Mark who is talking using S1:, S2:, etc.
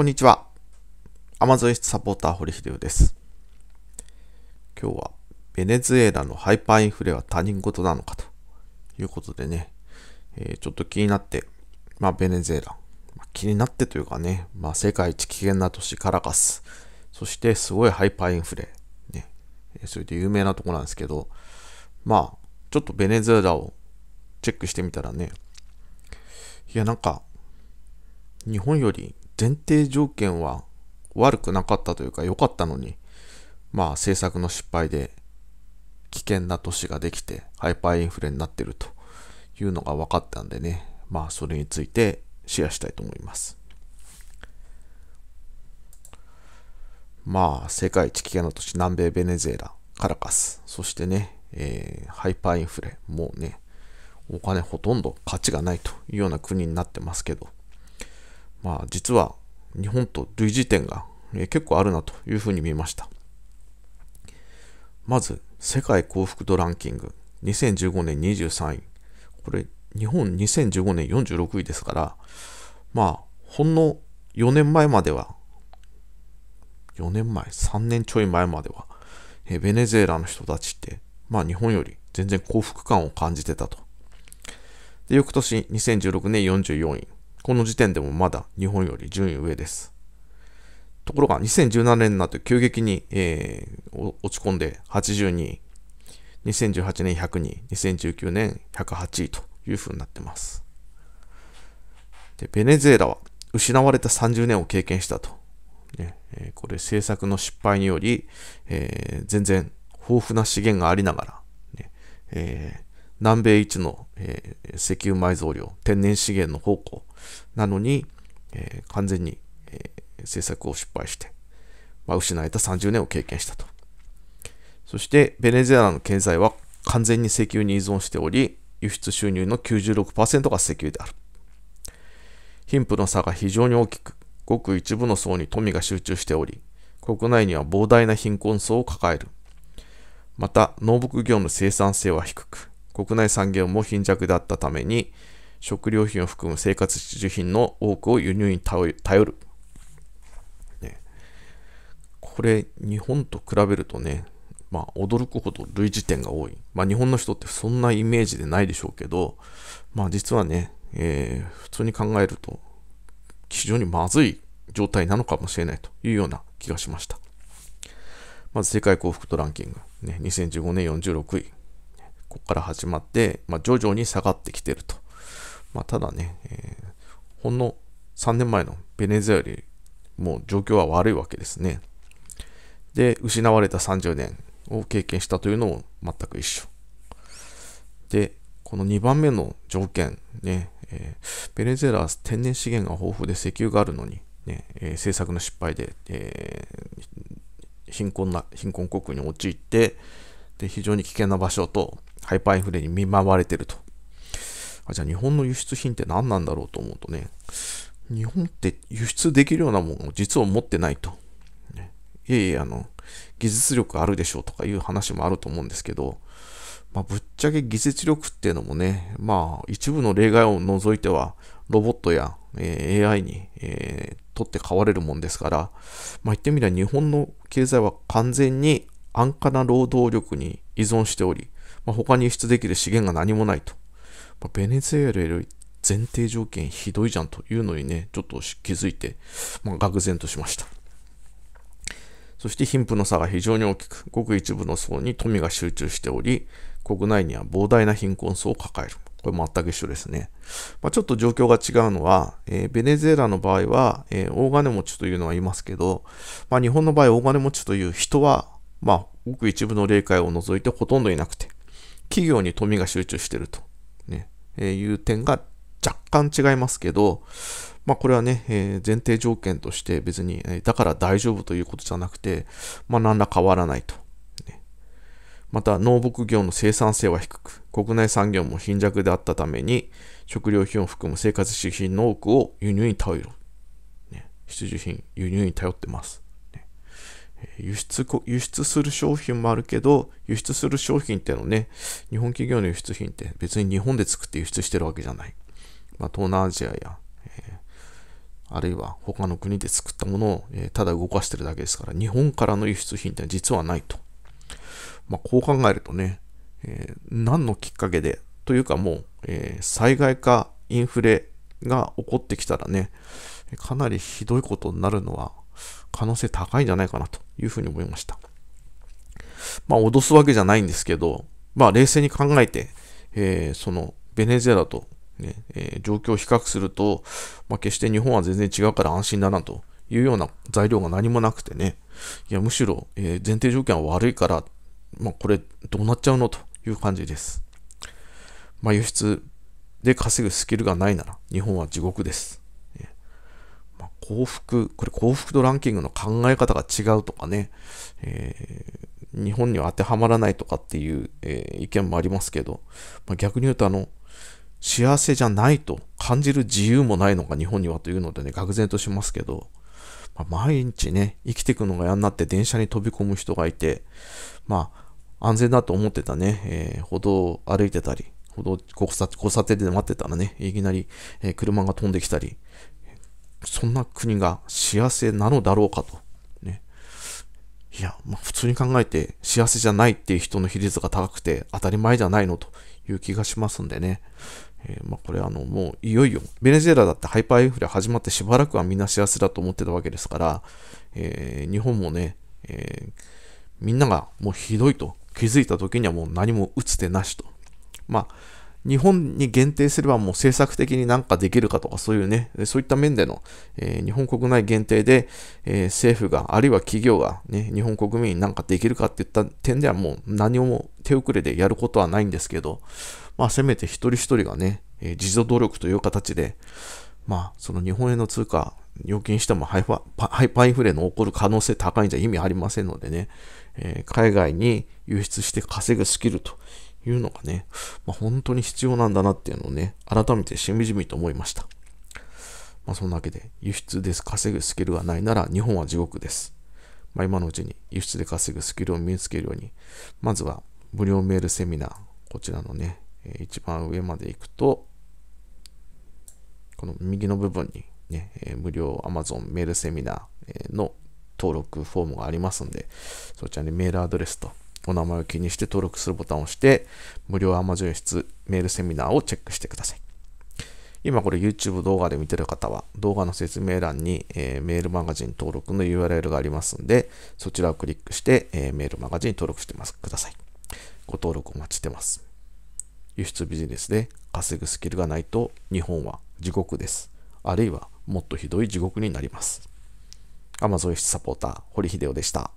S1: こんにちは。アマゾン室サポーター堀秀夫です。今日はベネズエラのハイパーインフレは他人事なのかということでね、えー、ちょっと気になって、まあベネズエラ、まあ、気になってというかね、まあ世界一危険な都市カラカス、そしてすごいハイパーインフレ、ね、それで有名なとこなんですけど、まあちょっとベネズエラをチェックしてみたらね、いやなんか日本より前提条件は悪くなかったというか良かったのに、まあ政策の失敗で危険な都市ができてハイパーインフレになってるというのが分かったんでね、まあそれについてシェアしたいと思います。まあ世界一危険な都市南米ベネズエラ、カラカス、そしてね、えー、ハイパーインフレ、もうね、お金ほとんど価値がないというような国になってますけど、まあ、実は日本と類似点が、え結構あるなというふうに見ました。まず、世界幸福度ランキング、2015年23位。これ、日本2015年46位ですから、まあ、ほんの4年前までは、4年前、3年ちょい前までは、えベネズエラの人たちって、まあ日本より全然幸福感を感じてたと。で、翌年2016年44位。この時点でもまだ日本より順位上です。ところが2017年になって急激に、えー、落ち込んで82位、2018年102位、2019年108位というふうになってます。でベネズエラは失われた30年を経験したと。ねえー、これ政策の失敗により、えー、全然豊富な資源がありながら、ねえー、南米一の、え石油埋蔵量、天然資源の方向、なのに、えー、完全に、えー、政策を失敗して、まあ、失えた30年を経験したと。そして、ベネズエラの経済は完全に石油に依存しており、輸出収入の96%が石油である。貧富の差が非常に大きく、ごく一部の層に富が集中しており、国内には膨大な貧困層を抱える。また、農牧業の生産性は低く、国内産業も貧弱であったために、食料品を含む生活必需品の多くを輸入に頼る。ね、これ、日本と比べるとね、まあ、驚くほど類似点が多い。まあ、日本の人ってそんなイメージでないでしょうけど、まあ、実はね、えー、普通に考えると、非常にまずい状態なのかもしれないというような気がしました。まず世界幸福度ランキング、ね、2015年46位。ここから始まって、まあ、徐々に下がってきてると。まあ、ただね、えー、ほんの3年前のベネズエラよりも状況は悪いわけですね。で、失われた30年を経験したというのも全く一緒。で、この2番目の条件、ね、えー、ベネズエラは天然資源が豊富で石油があるのに、ね、えー、政策の失敗で、えー、貧困な、貧困国に陥って、で、非常に危険な場所と、ハイパーインフレに見舞われているとあ、じゃあ日本の輸出品って何なんだろうと思うとね、日本って輸出できるようなものを実は持ってないと。ね、いえいえ、あの、技術力あるでしょうとかいう話もあると思うんですけど、まあ、ぶっちゃけ技術力っていうのもね、まあ、一部の例外を除いては、ロボットや、えー、AI に、えー、取って買われるもんですから、まあ、言ってみれば日本の経済は完全に安価な労働力に依存しており、まあ、他に輸出できる資源が何もないと。ベネズエラより前提条件ひどいじゃんというのにね、ちょっと気づいて、まあ、愕然としました。そして貧富の差が非常に大きく、ごく一部の層に富が集中しており、国内には膨大な貧困層を抱える。これ全く一緒ですね。まあ、ちょっと状況が違うのは、えー、ベネズエラの場合は、えー、大金持ちというのはいますけど、まあ、日本の場合、大金持ちという人は、まあ、ごく一部の例会を除いてほとんどいなくて、企業に富が集中していると。えいう点が若干違いますけど、まあ、これはね、えー、前提条件として別に、えだから大丈夫ということじゃなくて、まあ、何ら変わらないと。また、農牧業の生産性は低く、国内産業も貧弱であったために、食料品を含む生活資金の多くを輸入に頼る。ね、必需品、輸入に頼ってます。輸出輸出する商品もあるけど、輸出する商品ってのね、日本企業の輸出品って別に日本で作って輸出してるわけじゃない。まあ、東南アジアや、えー、あるいは他の国で作ったものを、えー、ただ動かしてるだけですから、日本からの輸出品って実はないと。まあ、こう考えるとね、えー、何のきっかけで、というかもう、え災害かインフレが起こってきたらね、かなりひどいことになるのは可能性高いんじゃないかなというふうに思いました。まあ、脅すわけじゃないんですけど、まあ、冷静に考えて、えー、その、ベネズエラとね、えー、状況を比較すると、まあ、決して日本は全然違うから安心だなというような材料が何もなくてね、いや、むしろ、えー、前提条件は悪いから、まあ、これ、どうなっちゃうのという感じです。まあ、輸出で稼ぐスキルがないなら、日本は地獄です。まあ、幸福、これ幸福度ランキングの考え方が違うとかね、えー、日本には当てはまらないとかっていう、えー、意見もありますけど、まあ、逆に言うとあの、幸せじゃないと感じる自由もないのが日本にはというのでね、愕然としますけど、まあ、毎日ね、生きていくのが嫌になって電車に飛び込む人がいて、まあ、安全だと思ってたね、えー、歩道を歩いてたり、歩道交差点で待ってたらね、いきなり、えー、車が飛んできたり、そんな国が幸せなのだろうかと。ね、いや、まあ、普通に考えて幸せじゃないっていう人の比率が高くて当たり前じゃないのという気がしますんでね。えー、まあ、これあのもういよいよベネズエラだってハイパーインフレ始まってしばらくはみんな幸せだと思ってたわけですから、えー、日本もね、えー、みんながもうひどいと気づいた時にはもう何も打つ手なしと。まあ日本に限定すればもう政策的になんかできるかとかそういうね、そういった面での、えー、日本国内限定で、えー、政府が、あるいは企業が、ね、日本国民になんかできるかっていった点ではもう何も手遅れでやることはないんですけど、まあせめて一人一人がね、えー、自助努力という形で、まあその日本への通貨、預金してもハイパハイパーインフレの起こる可能性高いんじゃ意味ありませんのでね、えー、海外に輸出して稼ぐスキルというのがね、まあ、本当に必要なんだなっていうのをね、改めてしみじみと思いました。まあ、そんなわけで、輸出で稼ぐスキルがないなら日本は地獄です。まあ、今のうちに輸出で稼ぐスキルを身につけるように、まずは無料メールセミナー、こちらのね、一番上まで行くと、この右の部分にね、無料 Amazon メールセミナーの登録フォームがありますんで、そちらにメールアドレスとお名前を気にして登録するボタンを押して、無料 Amazon 室メールセミナーをチェックしてください。今これ YouTube 動画で見てる方は、動画の説明欄に、えー、メールマガジン登録の URL がありますんで、そちらをクリックして、えー、メールマガジン登録してますください。ご登録お待ちしてます。輸出ビジネスで稼ぐスキルがないと日本は地獄です。あるいはもっとひどい地獄になります。Amazon 室サポーター、堀秀夫でした。